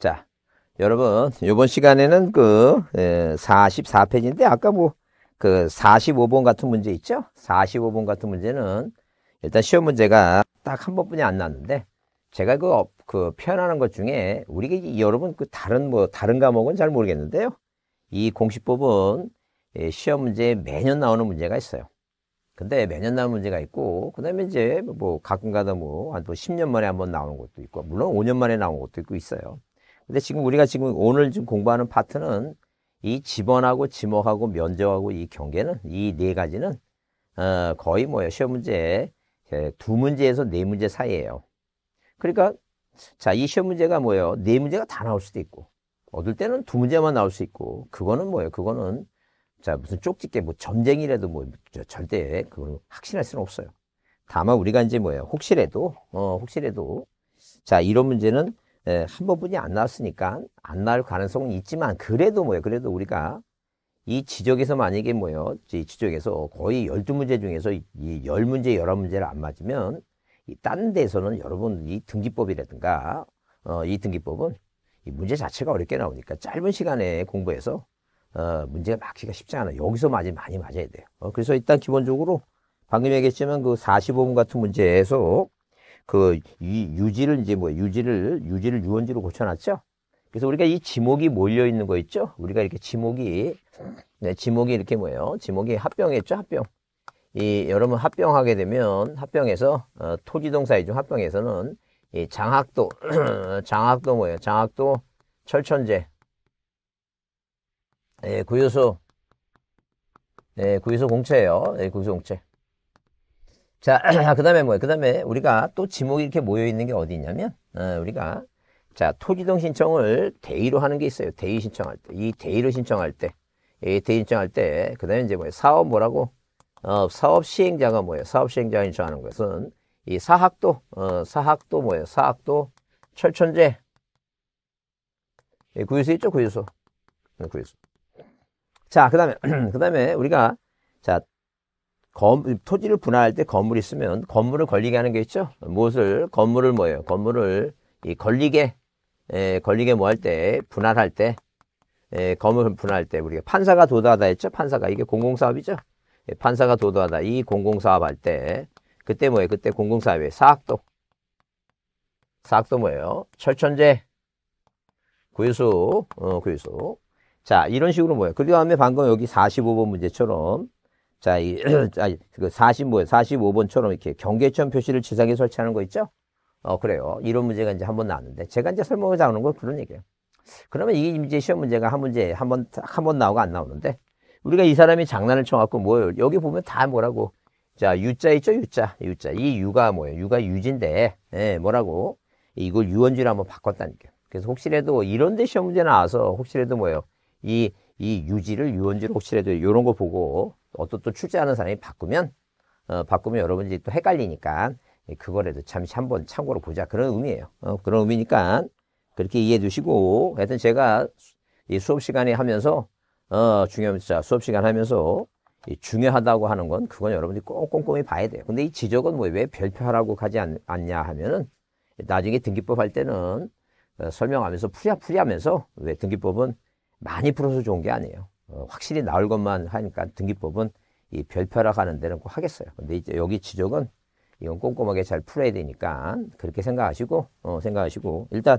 자, 여러분, 요번 시간에는 그 44페이지인데 예, 아까 뭐 그 45번 같은 문제 있죠? 45번 같은 문제는 일단 시험 문제가 딱 한 번뿐이 안 났는데 제가 그, 그 표현하는 것 중에 우리가 여러분 그 다른 뭐 다른 과목은 잘 모르겠는데요. 이 공식법은 예, 시험 문제에 매년 나오는 문제가 있어요. 근데 매년 나오는 문제가 있고 그다음에 이제 뭐 가끔가다 뭐 한 뭐 10년 뭐 만에 한번 나오는 것도 있고 물론 5년 만에 나오는 것도 있고 있어요. 근데 지금 우리가 지금 오늘 지금 공부하는 파트는 이 집원하고 지목하고 면적하고 이 경계는 이 네 가지는 어, 거의 뭐예요 시험 문제 예, 두 문제에서 네 문제 사이예요. 그러니까 자이 시험 문제가 뭐예요? 네 문제가 다 나올 수도 있고 얻을 때는 두 문제만 나올 수 있고 그거는 뭐예요? 그거는 자 무슨 쪽집게 뭐 전쟁이라도 뭐 절대 그걸 확신할 수는 없어요. 다만 우리가 이제 뭐예요? 혹시라도 어 혹시라도 자 이런 문제는 예, 한 번뿐이 안 나왔으니까 안 나올 가능성은 있지만 그래도 뭐예요. 그래도 우리가 이 지적에서 만약에 뭐예요. 이 지적에서 거의 열두 문제 중에서 이 열문제 열한 문제를안 맞으면 이 딴데서는 여러분 이 등기법이라든가 어, 이 등기법은 이 문제 자체가 어렵게 나오니까 짧은 시간에 공부해서 어, 문제가 막기가 히 쉽지 않아요. 여기서 맞이 많이 맞아야 돼요. 어, 그래서 일단 기본적으로 방금 얘기했지만 그 45분 같은 문제에서 그 유지를 이제 뭐 유지를 유지를 유원지로 고쳐놨죠. 그래서 우리가 이 지목이 몰려 있는 거 있죠. 우리가 이렇게 지목이 네, 지목이 이렇게 뭐예요? 지목이 합병했죠, 합병. 이 여러분 합병하게 되면 합병해서 어, 토지동사이죠. 합병에서는 이 장학도 장학도 뭐예요? 장학도 철천재 예, 구유소 예, 구유소 공채예요. 예, 구유소 공채. 자, 그 다음에 뭐예요? 그 다음에 우리가 또 지목이 이렇게 모여있는 게 어디 있냐면, 어, 우리가, 자, 토지동 신청을 대의로 하는 게 있어요. 대의 신청할 때. 이 대의로 신청할 때. 이 대의 신청할 때, 그 다음에 이제 뭐예요? 사업 뭐라고? 어, 사업 시행자가 뭐예요? 사업 시행자가 신청하는 것은 이 사학도, 어, 사학도 뭐예요? 사학도 철천제. 예, 구유소 있죠? 구유소. 네, 구유소. 자, 그 다음에, 그 다음에 우리가, 자, 토지를 분할할 때 건물이 있으면 건물을 걸리게 하는 게 있죠. 무엇을 건물을 뭐예요? 건물을 이 걸리게 에, 걸리게 뭐할때 분할할 때 에, 건물 분할할 때 우리가 판사가 도도하다 했죠. 판사가 이게 공공사업이죠. 예, 판사가 도도하다 이 공공사업 할 때 그때 뭐예요? 그때 공공사업에 사학도 사학도 뭐예요? 철천재 구유수 어, 구유수 자 이런 식으로 뭐예요? 그 다음에 방금 여기 45번 문제처럼 자, 이, 자, 그 45, 45번처럼 이렇게 경계점 표시를 지상에 설치하는 거 있죠? 어, 그래요. 이런 문제가 이제 한번 나왔는데, 제가 이제 설명하자는 건 그런 얘기예요. 그러면 이게 이제 시험 문제가 한 문제, 한 번, 한 번 나오고 안 나오는데, 우리가 이 사람이 장난을 쳐갖고 뭘, 여기 보면 다 뭐라고. 자, U자 있죠? U자. U자. 이 U가 뭐예요? U가 유진데, 예, 뭐라고? 이걸 유원지로 한번 바꿨다니까요. 그래서 혹시라도 이런 데 시험 문제 나와서 혹시라도 뭐예요? 이이 유지를 유언지로 혹시라도 이런 거 보고 어떤 또 출제하는 사람이 바꾸면 어, 바꾸면 여러분들이 또 헷갈리니까 예, 그거라도 잠시 한번 참고로 보자 그런 의미예요. 어, 그런 의미니까 그렇게 이해해 두시고 하여튼 제가 이 수업 시간에 하면서 어, 중요합니다. 수업 시간 하면서 이 중요하다고 하는 건 그건 여러분들이 꼭 꼼꼼히 봐야 돼요. 근데 이 지적은 뭐왜 별표하라고 하지 않, 냐 하면은 나중에 등기법 할 때는 어, 설명하면서 풀이야 풀이하면서 왜 등기법은 많이 풀어서 좋은 게 아니에요. 어, 확실히 나올 것만 하니까 등기법은 이 별펴락 하는 데는 꼭 하겠어요. 근데 이제 여기 지적은 이건 꼼꼼하게 잘 풀어야 되니까 그렇게 생각하시고 어, 생각하시고 일단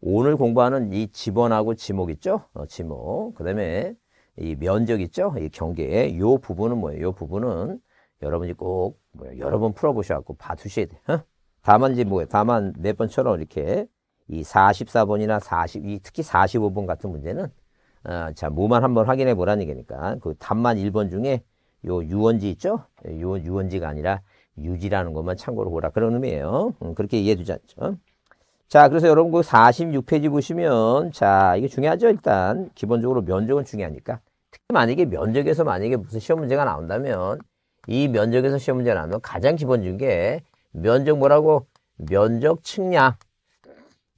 오늘 공부하는 이 지번하고 지목 있죠? 어, 지목 그다음에 이 면적 있죠? 이 경계 의요 부분은 뭐예요? 요 부분은 여러분이 꼭 뭐, 여러 번 풀어보셔갖고 봐두셔야 돼. 어? 다만 이제 뭐예요? 다만 몇 번처럼 이렇게 이 44번이나 42 특히 45번 같은 문제는 아, 자, 무만 한번 확인해 보라는 얘기니까. 그 단만 1번 중에 요 유원지 있죠? 예, 요 유원지가 아니라 유지라는 것만 참고로 보라. 그런 의미예요. 음, 그렇게 이해해 두지 않죠? 자, 그래서 여러분 그 46페이지 보시면 자, 이게 중요하죠. 일단 기본적으로 면적은 중요하니까. 특히 만약에 면적에서 만약에 무슨 시험 문제가 나온다면 이 면적에서 시험 문제가 나오면 가장 기본적인 게 면적 뭐라고? 면적 측량.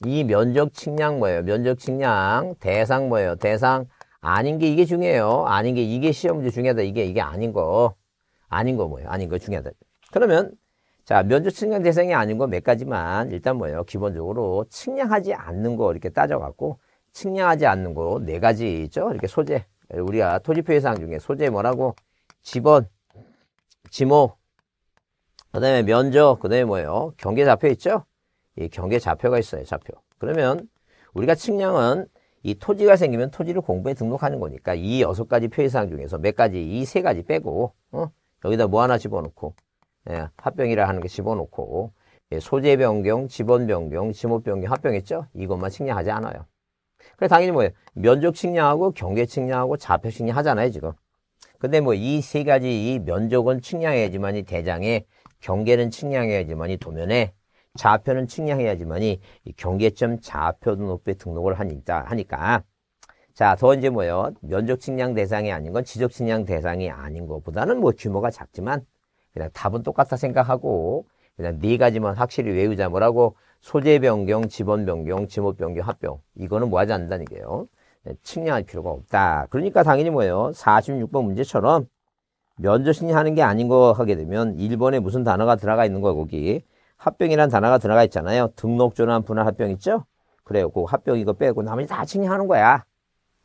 이 면적 측량 뭐예요? 면적 측량 대상 뭐예요? 대상 아닌 게 이게 중요해요. 아닌 게 이게 시험 문제 중요하다. 이게 이게 아닌 거. 아닌 거 뭐예요? 아닌 거 중요하다. 그러면 자, 면적 측량 대상이 아닌 거 몇 가지만 일단 뭐예요? 기본적으로 측량하지 않는 거 이렇게 따져 갖고 측량하지 않는 거 네 가지 있죠? 이렇게 소재. 우리가 토지표 예상 중에 소재 뭐라고? 지번, 지모, 그 다음에 면적, 그 다음에 뭐예요? 경계 잡혀 있죠? 이 경계 좌표가 있어요. 좌표. 그러면 우리가 측량은 이 토지가 생기면 토지를 공부에 등록하는 거니까 이 여섯 가지 표의사항 중에서 몇 가지 이 세 가지 빼고 어? 여기다 뭐 하나 집어넣고 예, 합병이라 하는 게 집어넣고 예, 소재 변경, 지번 변경, 지목 변경 합병했죠? 이것만 측량하지 않아요. 그래 당연히 뭐예요? 면적 측량하고 경계 측량하고 좌표 측량 하잖아요 지금. 근데 뭐 이 세 가지 이 면적은 측량해야지만 이 대장에 경계는 측량해야지만 이 도면에 좌표는 측량해야지만이 경계점 좌표도 높이 등록을 하니까, 하니까. 자, 더 이제 뭐예요? 면적 측량 대상이 아닌 건 지적 측량 대상이 아닌 것보다는 뭐 규모가 작지만 그냥 답은 똑같다 생각하고 그냥 네 가지만 확실히 외우자 뭐라고 소재 변경, 지번 변경, 지목 변경, 합병 이거는 뭐 하지 않는다는 게요. 네, 측량할 필요가 없다. 그러니까 당연히 뭐예요? 46번 문제처럼 면적 측량하는 게 아닌 거 하게 되면 1번에 무슨 단어가 들어가 있는 거야 거기 합병이란 단어가 들어가 있잖아요. 등록, 전환, 분할 합병 있죠? 그래요. 그 합병 이거 빼고 나머지 다 측량하는 거야.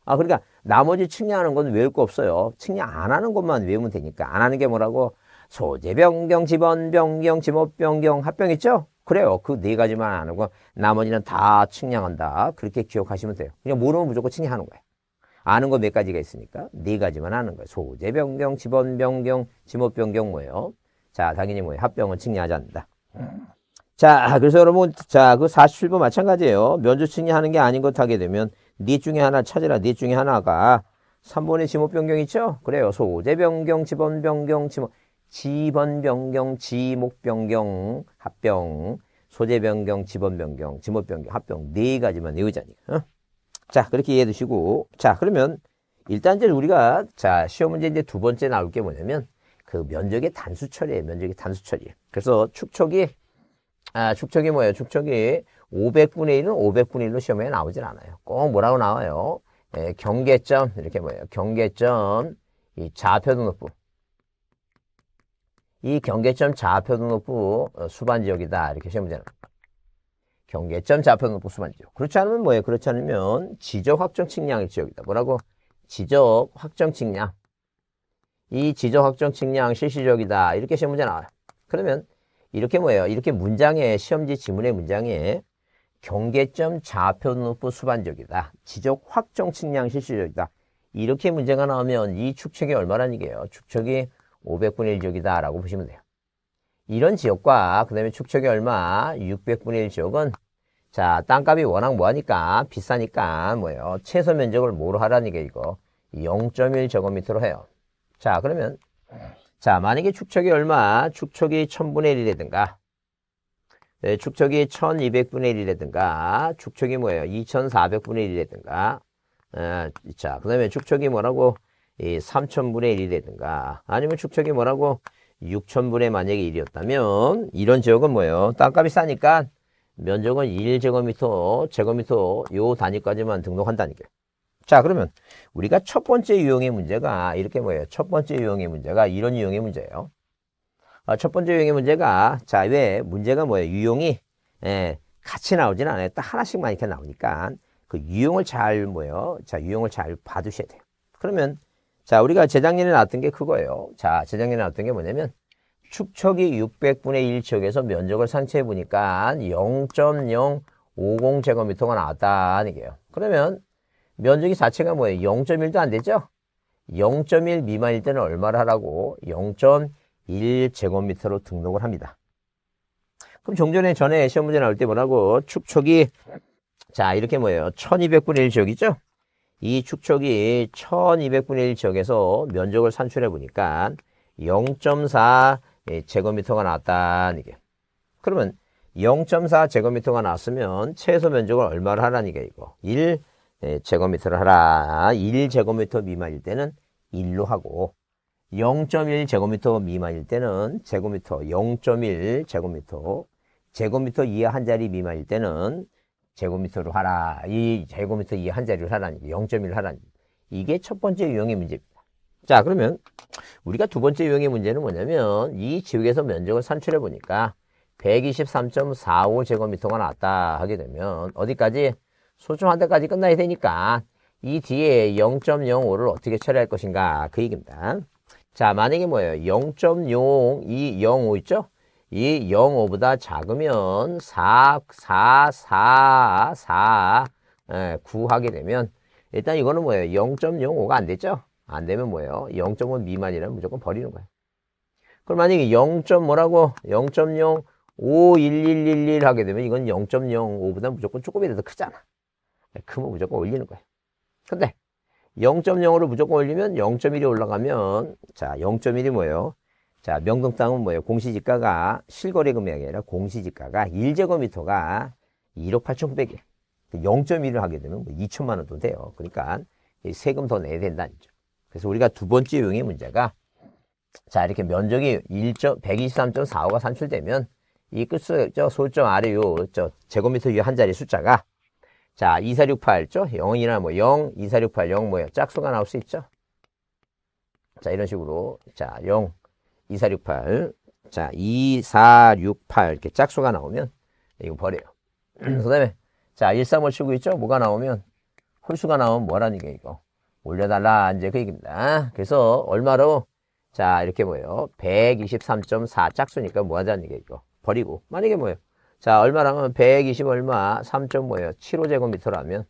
아, 그러니까 나머지 측량하는 건 외울 거 없어요. 측량 안 하는 것만 외우면 되니까. 안 하는 게 뭐라고? 소재 변경, 지번 변경, 지목 변경, 합병 있죠? 그래요. 그 네 가지만 안 하고 나머지는 다 측량한다. 그렇게 기억하시면 돼요. 그냥 모르면 무조건 측량하는 거예요. 아는 거 몇 가지가 있으니까 네 가지만 하는 거예요. 소재 변경, 지번 변경, 지목 변경 뭐예요? 자, 당연히 뭐예요? 합병은 측량하지 않는다. 자, 그래서 여러분, 자, 그 47번 마찬가지예요. 면조층이 하는 게 아닌 것 하게 되면, 니 중에 하나 찾으라, 니 중에 하나가 3번에 지목 변경 있죠? 그래요. 소재 변경, 지번 변경, 지목, 지번 변경, 지목 변경, 합병, 소재 변경, 지번 변경, 지목 변경, 합병, 네 가지만 외우자니까. 어? 자, 그렇게 이해해 두시고. 자, 그러면, 일단 이제 우리가, 자, 시험 문제 이제 두 번째 나올 게 뭐냐면, 그 면적의 단수 처리예요. 면적의 단수 처리. 그래서 축척이 아, 축척이 뭐예요? 축척이 500분의 1은 500분의 1로 시험에 나오질 않아요. 꼭 뭐라고 나와요? 예, 경계점 이렇게 뭐예요? 경계점 이 좌표등록부 이 경계점 좌표등록부 어, 수반지역이다 이렇게 시험 문제는 경계점 좌표등록부 수반지역 그렇지 않으면 뭐예요? 그렇지 않으면 지적 확정 측량의 지역이다. 뭐라고? 지적 확정 측량 이 지적 확정 측량 실시적이다 이렇게 시험 문제 나와요. 그러면 이렇게 뭐예요? 이렇게 문장에 시험지 지문의 문장에 경계점 좌표 높부 수반적이다. 지적 확정 측량 실질적이다 이렇게 문제가 나오면 이 축척이 얼마나이게요 축척이 500분의 1지역이다라고 보시면 돼요. 이런 지역과 그 다음에 축척이 얼마? 600분의 1 지역은 자 땅값이 워낙 뭐하니까 비싸니까 뭐예요? 최소 면적을 뭐로 하라는 게 이거 0.1 제곱미터로 해요. 자 그러면 자, 만약에 축척이 얼마, 축척이 1000분의 1이라든가, 네, 축척이 1200분의 1이라든가, 축척이 뭐예요? 2400분의 1이라든가, 아, 자, 그 다음에 축척이 뭐라고? 이 3000분의 1이라든가, 아니면 축척이 뭐라고? 6000분의 만약에 1이었다면, 이런 지역은 뭐예요? 땅값이 싸니까 면적은 1제곱미터, 제곱미터 요 단위까지만 등록한다니까요. 자 그러면 우리가 첫 번째 유형의 문제가 이렇게 뭐예요? 첫 번째 유형의 문제가 이런 유형의 문제예요. 어, 첫 번째 유형의 문제가 자 왜 문제가 뭐예요? 유형이 예, 같이 나오진 않아요. 딱 하나씩만 이렇게 나오니까 그 유형을 잘 뭐예요? 자 유형을 잘 봐두셔야 돼요. 그러면 자 우리가 재작년에 나왔던 게 그거예요. 자 재작년에 나왔던 게 뭐냐면 축척이 600분의 1 지역에서 면적을 상체해 보니까 0.050제곱미터가 나왔다는 얘기예요. 그러면 면적이 자체가 뭐예요? 0.1도 안 되죠? 0.1 미만일 때는 얼마를 하라고 0.1제곱미터로 등록을 합니다. 그럼 종전에 전에 시험 문제 나올 때 뭐라고 축척이 자 이렇게 뭐예요? 1200분의 1 지역이죠? 이 축척이 1200분의 1 지역에서 면적을 산출해 보니까 0.4 제곱미터가 나왔다는 게 그러면 0.4 제곱미터가 나왔으면 최소 면적을 얼마를 하라는 게 이거 1 네, 제곱미터를 하라. 1제곱미터 미만일 때는 1로 하고 0.1 제곱미터 미만일 때는 제곱미터 0.1 제곱미터 제곱미터 이하 한 자리 미만일 때는 제곱미터로 하라. 이 제곱미터 이하 한자리로 하라는 0.1 하라는 이게 첫 번째 유형의 문제입니다. 자 그러면 우리가 두 번째 유형의 문제는 뭐냐면 이 지역에서 면적을 산출해 보니까 123.45제곱미터가 나왔다 하게 되면 어디까지 소중한 대까지 끝나야 되니까 이 뒤에 0.05를 어떻게 처리할 것인가 그 얘기입니다. 자 만약에 뭐예요? 0.05이 05 있죠? 이 05보다 작으면 4, 4, 4, 4 9 하게 되면 일단 이거는 뭐예요? 0.05가 안 되죠? 안 되면 뭐예요? 0.5 미만이라면 무조건 버리는 거예요. 그럼 만약에 0. 5라고0.0 51111 하게 되면 이건 0.05보다 무조건 조금이라도 크잖아. 금은 네, 무조건 올리는 거예요. 근데 0.05로 무조건 올리면 0.1이 올라가면 자 0.1이 뭐예요? 자 명동 땅은 뭐예요? 공시지가가 실거래 금액이 아니라 공시지가가 1제곱미터가 1억 8 9 0 0 0.1을 하게 되면 뭐 2천만 원도 돼요. 그러니까 세금 더 내야 된다는 거죠. 그래서 우리가 두 번째 용의 문제가 자 이렇게 면적이 1 2 3 4 5가 산출되면 이 끝수 저 소점 아래 요저 제곱미터 위에 한 자리 숫자가 자, 2468죠? 0이나 뭐 0, 2468, 0 뭐예요? 짝수가 나올 수 있죠? 자, 이런 식으로. 자, 0, 2468. 자, 2468 이렇게 짝수가 나오면 네, 이거 버려요. 그다음에 자, 135 치고 있죠? 뭐가 나오면 홀수가 나오면 뭐라는 게 이거. 올려달라 이제 그 얘기입니다. 그래서 얼마로 자, 이렇게 뭐예요? 123.4 짝수니까 뭐 하자는 얘기예요? 버리고. 만약에 뭐예요? 자, 얼마라면 120 얼마 3 5에요 7호제곱미터라면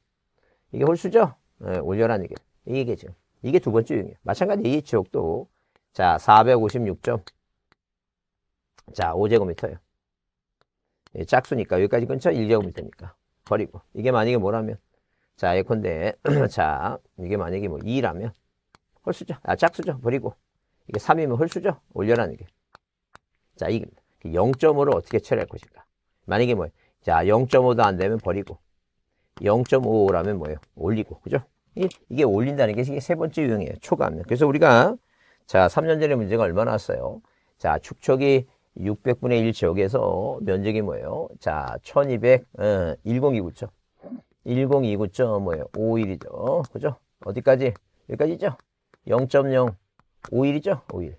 이게 홀수죠? 네, 올려라는 얘기. 이게 지금 이게 두 번째 유형이에요. 마찬가지 이 지역도 자, 456점. 자, 5제곱미터예요. 예, 짝수니까 여기까지 끊죠? 1제곱미터니까 버리고 이게 만약에 뭐라면 자, 예컨대 자, 이게 만약에 뭐 2라면 홀수죠. 아, 짝수죠. 버리고 이게 3이면 홀수죠. 올려라는 게. 자, 이 0점으로 어떻게 처리할 것인가. 만약에 뭐예요? 자, 0.5도 안 되면 버리고 0.5라면 뭐예요? 올리고. 그죠? 이게 올린다는 게 이게 세 번째 유형이에요. 초과하면. 그래서 우리가 자, 3년 전에 문제가 얼마나 왔어요? 자, 축척이 600분의 1 지역에서 면적이 뭐예요? 자, 1200, 어, 1029죠. 1029점 뭐예요? 5일이죠 그죠? 어디까지? 여기까지죠? 0.051이죠? 5일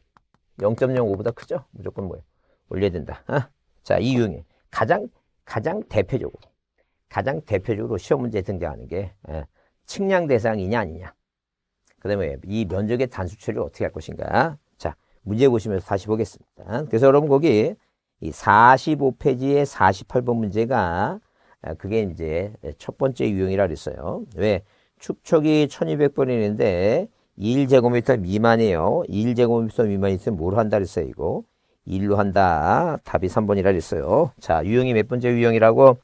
0.05보다 크죠? 무조건 뭐예요? 올려야 된다. 아? 자, 이 유형이에요. 가장 가장 대표적으로 가장 대표적으로 시험 문제에 등장하는 게 예, 측량 대상이냐 아니냐. 그다음에 이 면적의 단수 처리를 어떻게 할 것인가. 자 문제 보시면서 다시 보겠습니다. 그래서 여러분 거기 이 45페이지의 48번 문제가 아, 그게 이제 첫 번째 유형이라 그랬어요. 왜? 축척이 1200번이는데 있 1제곱미터 미만이에요. 1제곱미터 미만이 있으면 뭘 한다 그랬어요, 이거? 1로 한다. 답이 3번이라 그랬어요. 자, 유형이 몇 번째 유형이라고?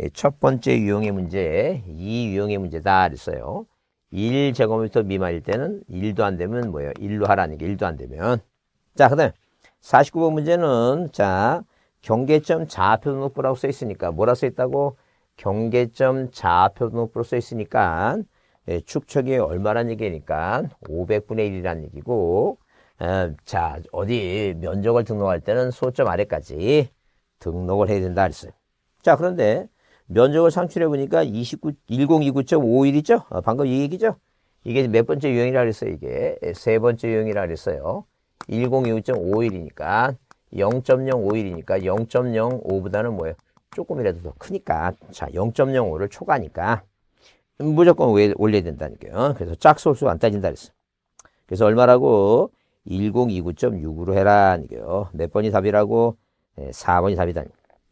예, 첫 번째 유형의 문제, 2 유형의 문제다 그랬어요. 1제곱미터 미만일 때는 1도 안 되면 뭐예요? 1로 하라는 게 1도 안 되면. 자, 그 다음에 49번 문제는 자, 경계점 좌표 등록부라고 써 있으니까 뭐라 써 있다고? 경계점 좌표 등록부로 써 있으니까 예, 축척이 얼마란 얘기니까 500분의 1이라는 얘기고 어, 자, 어디 면적을 등록할 때는 소점 아래까지 등록을 해야 된다 그랬어요. 자, 그런데 면적을 상출해 보니까 29, 1029.51이죠? 어, 방금 이 얘기죠? 이게 몇 번째 유형이라 그랬어요, 이게? 예, 세 번째 유형이라 그랬어요. 1029.51이니까 0.051이니까 0.05보다는 뭐예요? 조금이라도 더 크니까 자 0.05를 초과니까 하 무조건 올려야 된다니까요. 그래서 짝소수 수안 따진다 그랬어요. 그래서 얼마라고 1029.6으로 해라. 이게요. 몇 네 번이 답이라고? 4번이 예, 답이다.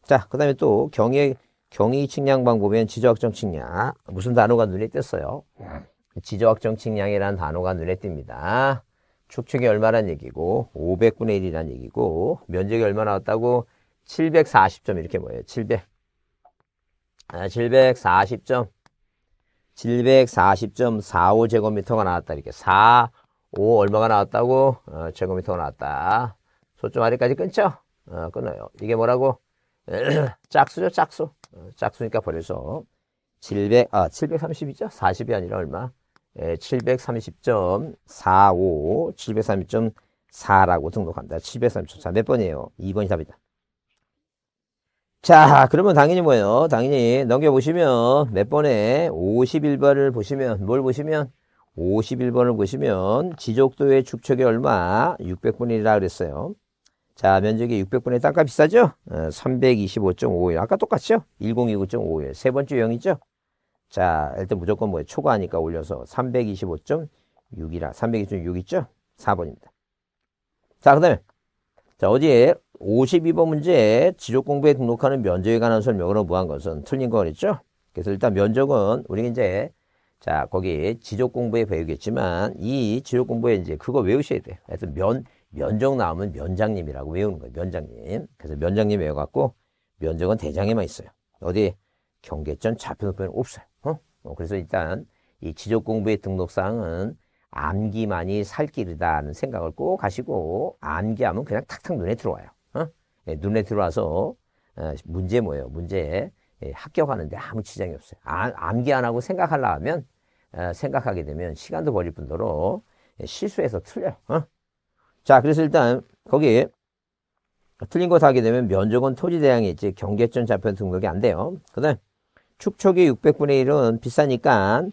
자, 그 다음에 또 경의, 경의 측량방 보면 지저확정 측량. 무슨 단어가 눈에 띄었어요? 지저확정 측량이라는 단어가 눈에 띕니다. 축축이 얼마란 얘기고, 500분의 1이란 얘기고, 면적이 얼마 나왔다고? 740점 이렇게 뭐예요? 700. 아, 740점. 740.45제곱미터가 나왔다. 이렇게 4, 5 얼마가 나왔다고? 어, 제곱미터가 나왔다. 소점 아래까지 끊죠? 어, 끊어요. 이게 뭐라고? 짝수죠, 짝수. 어, 짝수니까 버려서 700, 아, 730이죠? 40이 아니라 얼마? 730.45, 예, 730.4라고 등록합니다. 730. 자, 몇 번이에요? 2번이 답이다. 자, 그러면 당연히 뭐예요? 당연히 넘겨보시면 몇 번에 51번을 보시면 뭘 보시면 51번을 보시면 지적도의 축척이 얼마? 600분이라 그랬어요. 자, 면적이 600분의 땅값 비싸죠? 325.51. 어, 아까 똑같죠? 1029.51. 세 번째 영이죠? 자, 일단 무조건 뭐예요? 초과하니까 올려서 325.6이라. 325.6 있죠? 4번입니다. 자, 그 다음에. 자, 어디에 52번 문제 에 지적 공부에 등록하는 면적에 관한 설명으로 무한 것은 틀린 거 그랬죠? 그래서 일단 면적은 우리 이제 자, 거기 지적 공부에 배우겠지만 이 지적 공부에 이제 그거 외우셔야 돼요. 그래서 면 면적 나오면 면장님이라고 외우는 거예요. 면장님. 그래서 면장님 외워 갖고 면적은 대장에만 있어요. 어디 경계점 좌표높이는 없어요. 어? 어? 그래서 일단 이 지적 공부의 등록사항은 암기만이 살 길이다는 생각을 꼭 하시고 암기하면 그냥 탁탁 눈에 들어와요. 어? 예, 눈에 들어와서 어, 문제 뭐예요? 문제 예, 합격하는데 아무 지장이 없어요. 아, 암기 안 하고 생각하려 하면 어, 생각하게 되면 시간도 버릴 뿐더러 예, 실수해서 틀려요. 어? 자, 그래서 일단 거기 틀린 거 사게 되면 면적은 토지 대항이 있지 경계점 좌편 등록이 안 돼요. 그다 축척의 600분의 1은 비싸니까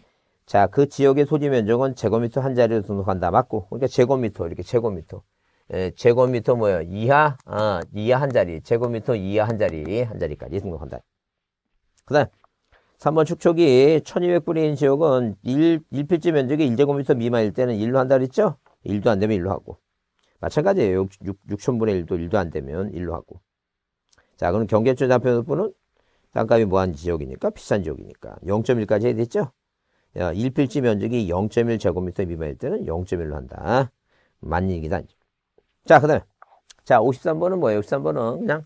자그 지역의 토지 면적은 제곱미터 한 자리로 등록한다 맞고 그러니까 제곱미터 이렇게 제곱미터 에, 예, 제곱미터 뭐예요 이하 아 이하 한 자리 제곱미터 이하 한 자리 한 자리까지 등록한다. 그다음 3번 축척이 1200분의 1 지역은 1, 1필지 면적이 1제곱미터 미만일 때는 1로 한다 그랬죠? 1도 안 되면 1로 하고. 마찬가지예요. 6, 6 0분의 1도 1도 안 되면 1로 하고. 자, 그럼 경계점 잡혀놓고는 땅값이 뭐한 지역이니까 비싼 지역이니까 0.1까지 해야 되죠? 1필지 면적이 0.1 제곱미터 미만일 때는 0.1로 한다. 맞일이기다 자, 그 다음에. 자, 53번은 뭐예요? 53번은 그냥,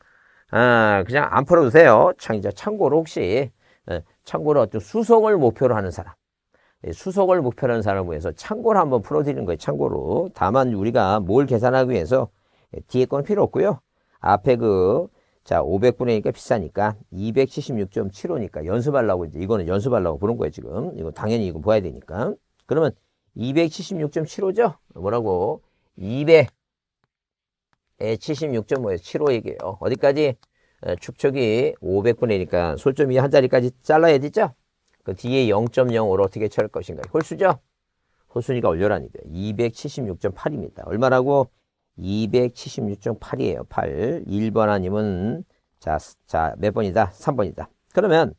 아, 그냥 안 풀어주세요. 자, 이제 참고로 혹시 창고는 어떤 수송을 목표로 하는 사람. 수속을 목표로 하는 사람을 위해서 창고를 한번 풀어드리는 거예요. 창고로. 다만 우리가 뭘 계산하기 위해서 예, 뒤에 건 필요 없고요. 앞에 그, 자, 500분의니까 비싸니까 276.75니까 연습하려고 이제 이거는 연습하려고 보는 거예요, 지금. 이거 당연히 이거 봐야 되니까. 그러면 276.75죠? 뭐라고? 200에 7 6 5에7 5이게요 어디까지? 예, 축척이 500분이니까 솔점 이한 자리까지 잘라야 되죠? 그 뒤에 0.05로 어떻게 채울 것인가? 홀수죠? 홀순이가 올려라니까 276.8입니다. 얼마라고? 276.8이에요. 8. 1번 아님은 자, 자, 몇 번이다? 3번이다. 그러면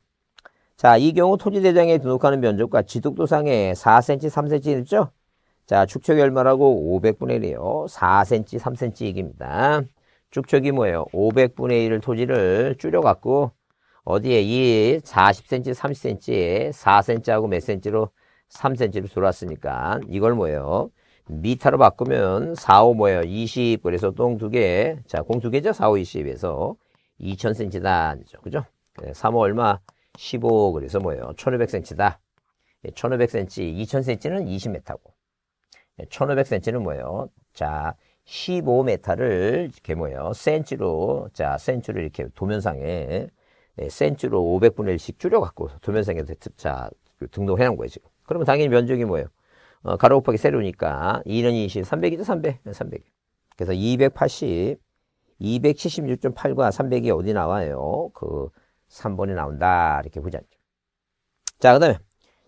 자, 이 경우 토지대장에 등록하는 면적과 지독도상에 4cm, 3cm 있죠? 자, 축척이 얼마라고? 500분의 1이에요. 4cm, 3cm 얘기입니다. 쭉척이 뭐예요? 500분의 1 토지를 줄여갖고 어디에 이 40cm, 30cm, 4cm하고 몇 cm로 3cm로 돌왔으니까 이걸 뭐예요? 미터로 바꾸면 4, 5 뭐예요? 20 그래서 똥 두 개, 자 공 두 개죠? 4, 5, 20에서 2000cm다 그죠? 그죠? 3, 5 얼마? 15 그래서 뭐예요? 1500cm다. 1500cm, 2000cm는 20m고 1500cm는 뭐예요? 자 15m를 이렇게 뭐예요? 센치로 자, 센치로 이렇게 도면상에 네, 센치로 500분의 1씩 줄여 갖고 도면상에 자, 그 등록해 놓은 거예요, 지금. 그러면 당연히 면적이 뭐예요? 어, 가로 곱하기 세로니까 2는 20, 300이죠, 300. 300. 그래서 280 276.8과 300이 어디 나와요? 그 3번이 나온다. 이렇게 보자. 자, 그 다음에.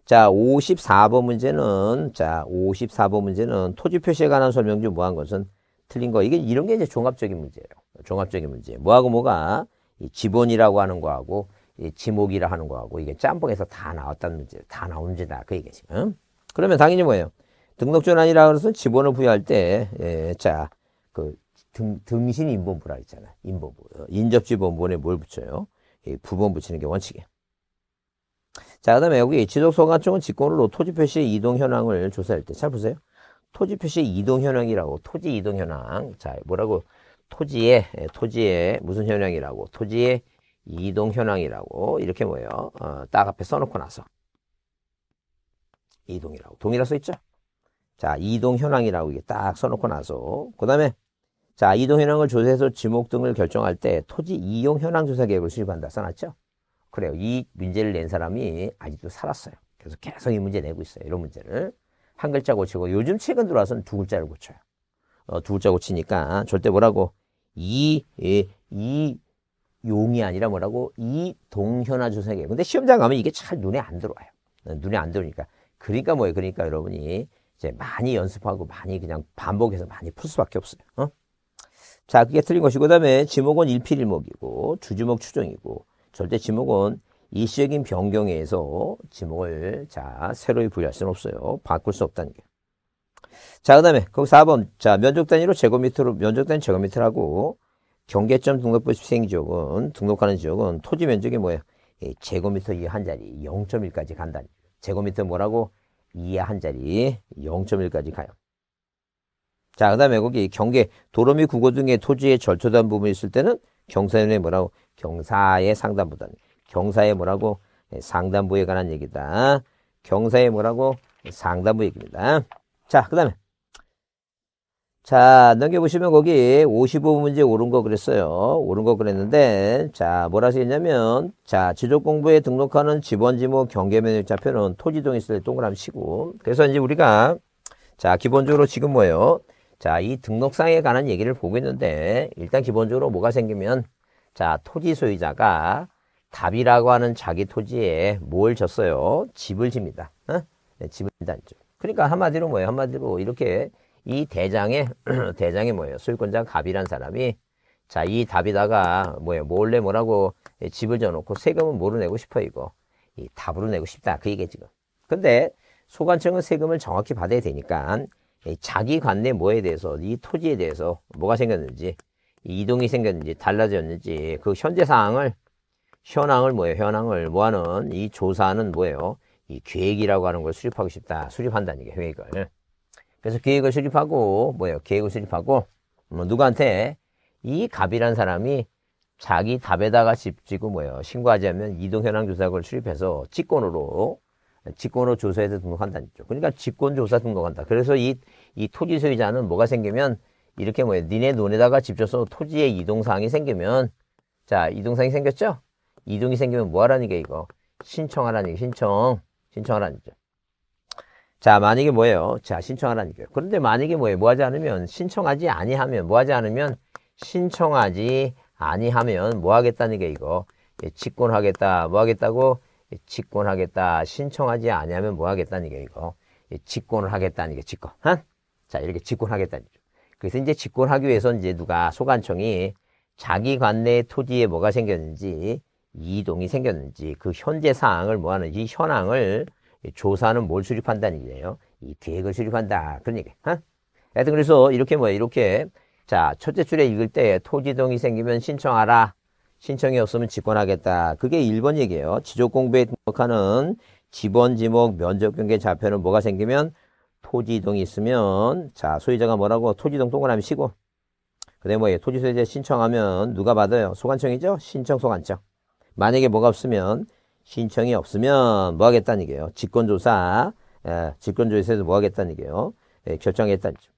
자, 54번 문제는, 자, 54번 문제는 토지 표시에 관한 설명 중 뭐 한 것은 틀린 거 이게 이런 게 이제 종합적인 문제예요. 종합적인 문제. 뭐하고 뭐가 이 지본이라고 하는 거하고 이 지목이라 하는 거하고 이게 짬뽕에서 다 나왔다는 문제, 다 나온 문제다 그 얘기지. 응? 그러면 당연히 뭐예요? 등록전환이라그래서 지본을 부여할 때, 예, 자, 그 등, 등신 인본부라 했잖아. 인본부. 어, 인접지본본에 뭘 붙여요? 예, 부본 붙이는 게 원칙이에요. 자, 그 다음에 여기 지속소관청은 직권으로 토지 표시의 이동 현황을 조사할 때. 잘 보세요. 토지 표시 이동 현황이라고 토지 이동 현황. 자, 뭐라고 토지에토지에 예, 무슨 현황이라고 토지에 이동 현황이라고 이렇게 뭐예요? 어, 딱 앞에 써놓고 나서 이동이라고 동이라 써 있죠? 자, 이동 현황이라고 이게 딱 써놓고 나서 그 다음에 자, 이동 현황을 조사해서 지목 등을 결정할 때 토지 이용 현황 조사 계획을 수립한다 써놨죠? 그래요. 이 문제를 낸 사람이 아직도 살았어요. 그래서 계속 이 문제 내고 있어요. 이런 문제를. 한 글자 고치고 요즘 최근 들어와서는 두 글자를 고쳐요. 어, 두 글자 고치니까 절대 뭐라고 이, 예, 이 용이 아니라 뭐라고 이 동현아 조생이에요. 근데 시험장 가면 이게 잘 눈에 안 들어와요. 네, 눈에 안 들어오니까. 그러니까 뭐예요? 그러니까 여러분이 이제 많이 연습하고 많이 그냥 반복해서 많이 풀 수밖에 없어요. 어? 자, 그게 틀린 것이고, 그 다음에 지목은 일필일목이고, 주주목 추정이고, 절대 지목은 이시적인 변경에 서 지목을 자 새로이 부여할 수는 없어요. 바꿀 수 없다는 게. 자, 그 다음에 그 4번. 자, 면적 단위로 제곱미터로 면적 단위 제곱미터라고 경계점 등록부 집행 지역은 등록하는 지역은 토지 면적이 뭐예요? 예, 제곱미터 이하 한 자리 0.1까지 간다. 제곱미터 뭐라고? 이하 한 자리 0.1까지 가요. 자, 그 다음에 거기 경계, 도로 및 국어 등의 토지의 절초단 부분이 있을 때는 경사면에 뭐라고? 경사의 상단보다는 경사의 뭐라고? 예, 상단부에 관한 얘기다. 경사의 뭐라고? 상단부 얘기입니다. 자, 그 다음에. 자, 넘겨보시면 거기 55문제 오른 거 그랬어요. 오른 거 그랬는데, 자, 뭐라 쓰겠냐면, 자, 지적공부에 등록하는 지번지목경계면역좌표는 토지동 있을 때 동그라미 치고, 그래서 이제 우리가, 자, 기본적으로 지금 뭐예요? 자, 이 등록상에 관한 얘기를 보고 있는데, 일단 기본적으로 뭐가 생기면, 자, 토지 소유자가 답이라고 하는 자기 토지에 뭘 졌어요? 집을 집니다. 어? 네, 집을 진죠 그러니까 한마디로 뭐예요? 한마디로 이렇게 이 대장의 대장이 뭐예요? 소유권자 갑이란 사람이 자이 답이다가 뭐예요? 몰래 뭐라고 집을 져놓고 세금은 뭐로 내고 싶어 이거 이 답으로 내고 싶다 그 얘기 지금. 근데 소관청은 세금을 정확히 받아야 되니까 자기 관내 뭐에 대해서 이 토지에 대해서 뭐가 생겼는지 이동이 생겼는지 달라졌는지 그 현재 상황을 현황을 뭐예요? 현황을 뭐하는이 조사는 뭐예요? 이 계획이라고 하는 걸 수립하고 싶다. 수립한다는 얘기예요. 계획을. 그래서 계획을 수립하고 뭐예요? 계획을 수립하고 뭐 누구한테 이 갑이란 사람이 자기 답에다가 집지고 뭐예요? 신고하지 않으면 이동 현황 조사를 수립해서 직권으로 직권으로 조사해서 등록한다는 거죠. 그러니까 직권 조사 등록한다. 그래서 이 이 토지 소유자는 뭐가 생기면 이렇게 뭐예요? 니네 논에다가 집져서 토지의 이동 사항이 생기면 자 이동 사항이 생겼죠? 이동이 생기면 뭐 하라는 게 이거? 신청하라는 게 신청. 신청하라는 게. 자, 만약에 뭐예요? 자, 신청하라는 게. 그런데 만약에 뭐예요? 뭐 하지 않으면, 신청하지 아니하면, 뭐 하지 않으면, 신청하지 아니하면 뭐 하겠다는 게 이거. 예, 직권하겠다. 뭐 하겠다고? 예, 직권하겠다. 신청하지 아니하면 뭐 하겠다는 게 이거. 예, 직권을 하겠다는 게 직권. 어? 자, 이렇게 직권하겠다는 거죠. 그래서 이제 직권하기 위해서 이제 누가 소관청이 자기 관내 토지에 뭐가 생겼는지 이동이 생겼는지 그 현재 상황을 뭐 하는지 현황을 조사는 하뭘 수립한다는 얘기예요. 이 계획을 수립한다. 그런 얘기. 어? 하여튼 그래서 이렇게 뭐 이렇게 자 첫째 줄에 읽을 때 토지동이 생기면 신청하라. 신청이 없으면 집권하겠다. 그게 1번 얘기예요. 지적공부에 등록하는 지번 지목 면적 경계 좌표는 뭐가 생기면 토지동이 있으면 자 소유자가 뭐라고 토지동 동그라미 치고 그다음에 뭐예요 토지소유자 신청하면 누가 받아요? 소관청이죠? 신청 소관청. 만약에 뭐가 없으면 신청이 없으면 뭐 하겠다는 얘기예요. 직권조사, 예, 직권조사에서 뭐 하겠다는 얘기예요. 예, 결정했다는 얘기죠.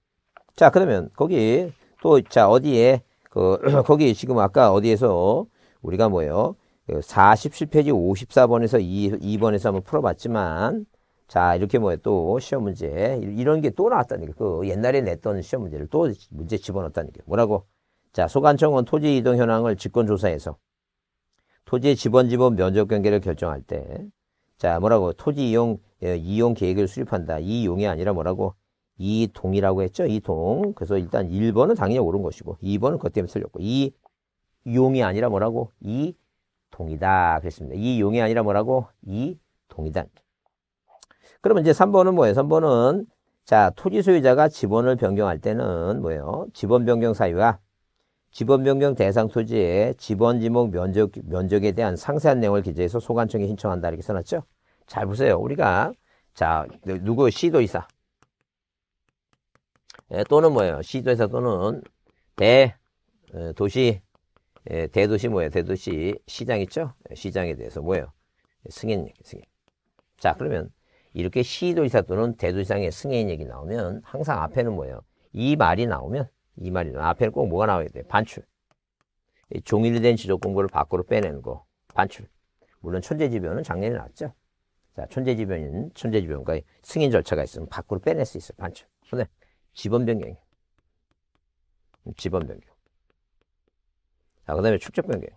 자, 그러면 거기 또, 자, 어디에, 그, 거기 지금 아까 어디에서 우리가 뭐예요? 그 47페이지 54번에서 2, 번에서 한번 풀어봤지만, 자, 이렇게 뭐예요? 또 시험 문제, 이런 게 또 나왔다는 게, 그 옛날에 냈던 시험 문제를 또 문제 집어넣었다는 게. 뭐라고? 자, 소관청원 토지 이동 현황을 직권조사해서 토지의 지번 지번 면적 경계를 결정할 때, 자, 뭐라고? 토지 이용, 예, 이용 계획을 수립한다. 이 용이 아니라 뭐라고? 이 동이라고 했죠? 이 동. 그래서 일단 1번은 당연히 옳은 것이고, 2번은 그것 때문에 틀렸고, 이 용이 아니라 뭐라고? 이 동이다. 그랬습니다. 이 용이 아니라 뭐라고? 이 동이다. 그러면 이제 3번은 뭐예요? 3번은 자, 토지 소유자가 지번을 변경할 때는 뭐예요? 지번 변경 사유가 지번 변경 대상 토지에 지번 지목 면적, 면적에 대한 상세한 내용을 기재해서 소관청에 신청한다 이렇게 써놨죠. 잘 보세요. 우리가 자 누구 시도이사 예, 또는 뭐예요? 시도이사 또는 대 어, 도시 예, 대도시 뭐예요? 대도시 시장 있죠? 예, 시장에 대해서 뭐예요? 예, 승인 승인. 자 그러면 이렇게 시도이사 또는 대도시장의 승인 얘기 나오면 항상 앞에는 뭐예요? 이 말이 나오면 이 말이 나 앞에는 꼭 뭐가 나와야 돼. 반출. 종일 된 지적 공고를 밖으로 빼내는 거. 반출. 물론 천재지변은 작년에 나왔죠. 자, 천재지변인 천재지변과 승인 절차가 있으면 밖으로 빼낼 수 있어요. 반출. 근데 지번 변경. 지번 변경. 자, 그 다음에 축적 변경.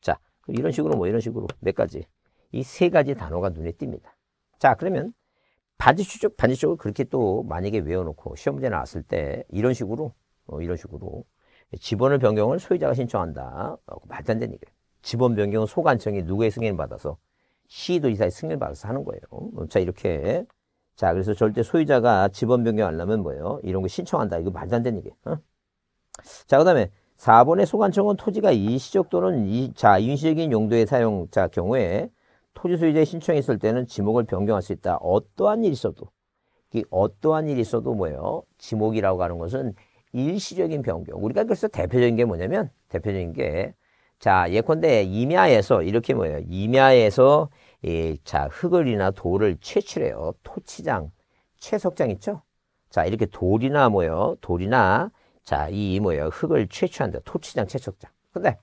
자, 이런 식으로 뭐 이런 식으로 몇 가지. 이 세 가지 단어가 눈에 띕니다. 자, 그러면 반지축, 반지축을 그렇게 또 만약에 외워놓고 시험 문제 나왔을 때 이런 식으로, 어, 이런 식으로 지번을 변경을 소유자가 신청한다. 어, 그 말도 안 되는 얘기예요. 지번 변경은 소관청이 누구의 승인을 받아서 시도지사의 승인을 받아서 하는 거예요. 어, 자, 이렇게. 자, 그래서 절대 소유자가 지번 변경하려면 뭐예요? 이런 거 신청한다. 이거 말도 안 되는 얘기예요. 어? 자, 그 다음에 4번의 소관청은 토지가 이시적 또는 이, 자, 임시적인 용도의 사용, 자, 경우에 토지 소유자의 신청했을 때는 지목을 변경할 수 있다. 어떠한 일이 있어도. 이 어떠한 일이 있어도 뭐예요? 지목이라고 하는 것은 일시적인 변경. 우리가 그래서 대표적인 게 뭐냐면 대표적인 게 자, 예컨대 임야에서 이렇게 뭐예요? 임야에서 이, 자, 흙을이나 돌을 채취해요. 토치장, 채석장 있죠? 자, 이렇게 돌이나 뭐예요? 돌이나 자, 이 뭐예요? 흙을 채취한다. 토치장, 채석장. 근데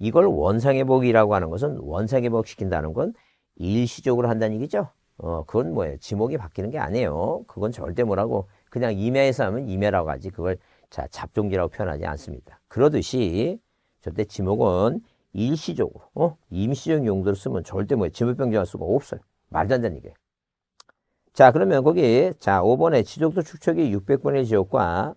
이걸 원상회복이라고 하는 것은 원상회복 시킨다는 건 일시적으로 한다는 얘기죠. 어, 그건 뭐예요? 지목이 바뀌는 게 아니에요. 그건 절대 뭐라고 그냥 임야에서 하면 임야라고 하지 그걸 자 잡종기라고 표현하지 않습니다. 그러듯이 절대 지목은 일시적으로 어? 임시적 용도로 쓰면 절대 뭐예요? 지목병정할 수가 없어요. 말도 안 되는 얘자 그러면 거기 자 5번에 지적도 축척이 600분의 지역과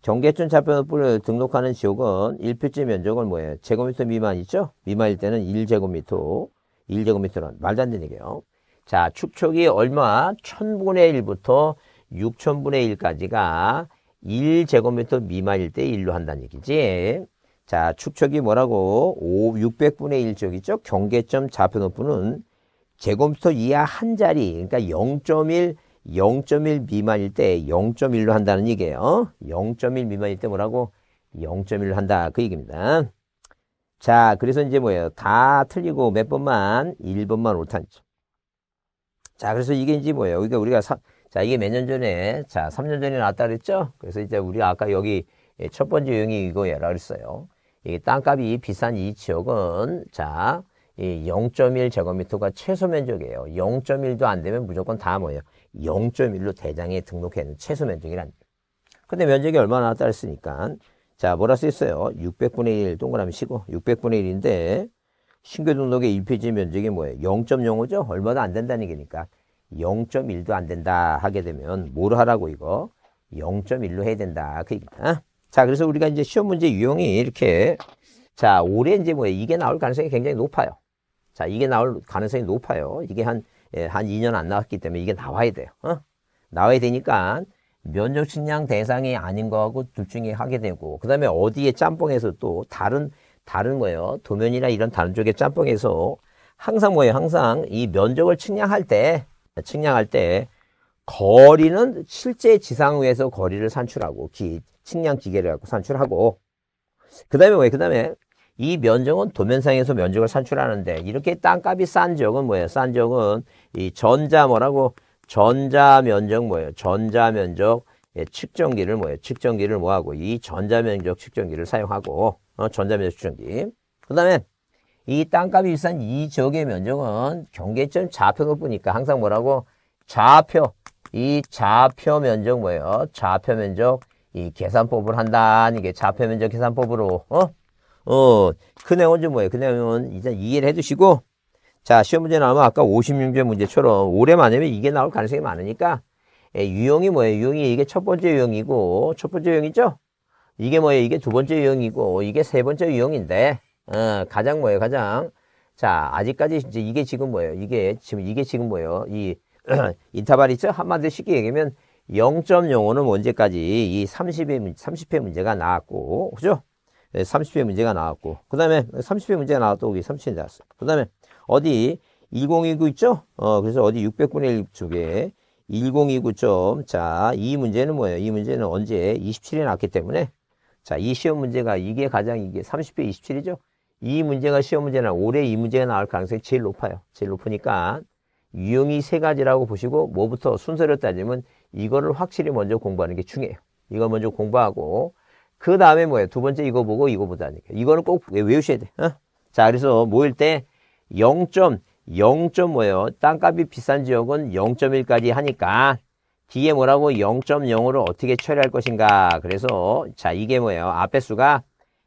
경계촌 차변을 등록하는 지역은 1표지 면적은 뭐예요? 제곱미터 미만이죠? 미만일 때는 1제곱미터 1제곱미터는 말도 안 되는 얘기예요. 자, 축척이 얼마? 1000분의 1부터 6000분의 1까지가 1제곱미터 미만일 때 1로 한다는 얘기지. 자, 축척이 뭐라고? 5, 600분의 1 쪽이죠. 경계점 좌표 높이는 제곱미터 이하 한 자리, 그러니까 0.1, 0.1 미만일 때 0.1로 한다는 얘기예요. 0.1 미만일 때 뭐라고? 0.1로 한다. 그 얘기입니다. 자, 그래서 이제 뭐예요? 다 틀리고 몇 번만, 1번만 옳다니죠 자, 그래서 이게 이제 뭐예요? 그러니까 우리가 사, 자, 이게 몇 년 전에, 자, 3년 전에 나왔다 그랬죠? 그래서 이제 우리가 아까 여기 예, 첫 번째 유형이 이거예라 그랬어요. 이 땅값이 비싼 이 지역은, 자, 이 0.1 제곱미터가 최소 면적이에요. 0.1도 안 되면 무조건 다 뭐예요? 0.1로 대장에 등록해 놓은 최소 면적이란. 근데 면적이 얼마나 나왔다 했으니까 자, 뭐라 써 있어요? 600분의 1 동그라미 치고 600분의 1인데 신규 등록의 1페이지 면적이 뭐예요? 0.05죠? 얼마도 안 된다는 얘기니까 0.1도 안 된다 하게 되면 뭘 하라고 이거? 0.1로 해야 된다 그 얘기다. 자, 그래서 우리가 이제 시험 문제 유형이 이렇게 자, 올해 이제 뭐예요? 이게 나올 가능성이 굉장히 높아요. 자, 이게 나올 가능성이 높아요. 이게 한, 예, 한 2년 안 나왔기 때문에 이게 나와야 돼요. 어? 나와야 되니까 면역식량 대상이 아닌 거하고 둘 중에 하게 되고 그 다음에 어디에 짬뽕에서 또 다른 다른 거예요 도면이나 이런 다른 쪽에 짬뽕에서 항상 뭐예요 항상 이 면적을 측량할 때 측량할 때 거리는 실제 지상 위에서 거리를 산출하고 기, 측량 기계를 갖고 산출하고 그 다음에 뭐예요 그 다음에 이 면적은 도면상에서 면적을 산출하는데 이렇게 땅값이 싼 적은 뭐예요 싼 적은 이 전자 뭐라고 전자면적 뭐예요? 전자면적 예, 측정기를 뭐예요? 측정기를 뭐하고 이 전자면적 측정기를 사용하고 어, 전자면적 측정기 그 다음에 이 땅값이 비싼 이 지역의 면적은 경계점 좌표로 보니까 항상 뭐라고 좌표 이 좌표 면적 뭐예요? 좌표 면적 이 계산법을 한다는 게 좌표 면적 계산법으로 어? 어, 그 내용은 좀 뭐예요? 그 내용은 이제 이해를 해두시고 자, 시험 문제 나오면 아까 56제 문제처럼 오래만 하면 이게 나올 가능성이 많으니까 예, 유형이 뭐예요? 유형이 이게 첫 번째 유형이고 첫 번째 유형이죠? 이게 뭐예요? 이게 두 번째 유형이고 이게 세 번째 유형인데 어, 가장 뭐예요? 가장 자 아직까지 이제 이게 지금 뭐예요? 이게 지금 이게 지금 뭐예요? 이 인터벌 있죠? 한마디 쉽게 얘기하면 0.05는 언제까지 이 30회, 30회 문제가 나왔고 그죠? 30회 문제가 나왔고 그 다음에 30회 문제가 나왔고 여기 30회 나왔어요. 그 다음에 어디 1029 있죠? 어, 그래서 어디 600분의 1 쪽에 1029 점. 자, 이 문제는 뭐예요? 이 문제는 언제 27에 났기 때문에 자, 이 시험 문제가 이게 가장 이게 30회 27이죠? 이 문제가 시험 문제나 올해 이 문제가 나올 가능성이 제일 높아요. 제일 높으니까 유형이 세 가지라고 보시고 뭐부터 순서를 따지면 이거를 확실히 먼저 공부하는 게 중요해요. 이거 먼저 공부하고 그 다음에 뭐예요? 두 번째 이거 보고 이거 보다니까. 이거는 꼭 외우셔야 돼. 어? 자, 그래서 모일 때0 0점 뭐예요? 땅값이 비싼 지역은 0.1까지 하니까 뒤에 뭐라고 0.0으로 어떻게 처리할 것인가 그래서 자 이게 뭐예요? 앞에 수가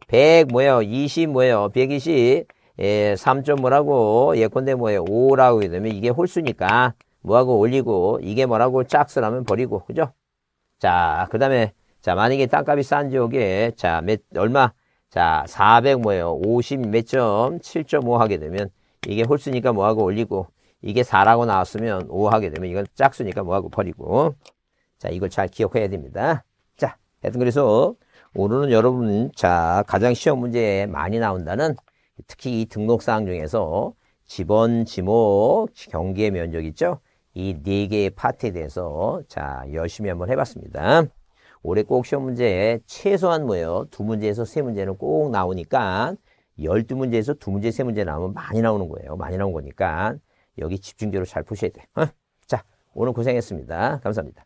100 뭐예요? 20 뭐예요? 120 예, 3점 뭐라고 예컨대 뭐예요? 5라고 되면 이게 홀수니까 뭐하고 올리고 이게 뭐라고 짝수라면 버리고 그죠? 자그 다음에 자 만약에 땅값이 싼 지역에 자몇 얼마 자400 뭐예요? 50 몇 점? 7.5 하게 되면 이게 홀수니까 뭐하고 올리고 이게 4라고 나왔으면 5 하게 되면 이건 짝수니까 뭐하고 버리고 자 이걸 잘 기억해야 됩니다 자 하여튼 그래서 오늘은 여러분 자 가장 시험 문제에 많이 나온다는 특히 이 등록사항 중에서 지번, 지목, 경계 면적 있죠 이 네 개의 파트에 대해서 자 열심히 한번 해봤습니다 올해 꼭 시험 문제 에 최소한 뭐예요 두 문제에서 세 문제는 꼭 나오니까 1 2 문제에서 2 문제, 3 문제 나오면 많이 나오는 거예요. 많이 나온 거니까 여기 집중적으로 잘 보셔야 돼. 어? 자, 오늘 고생했습니다. 감사합니다.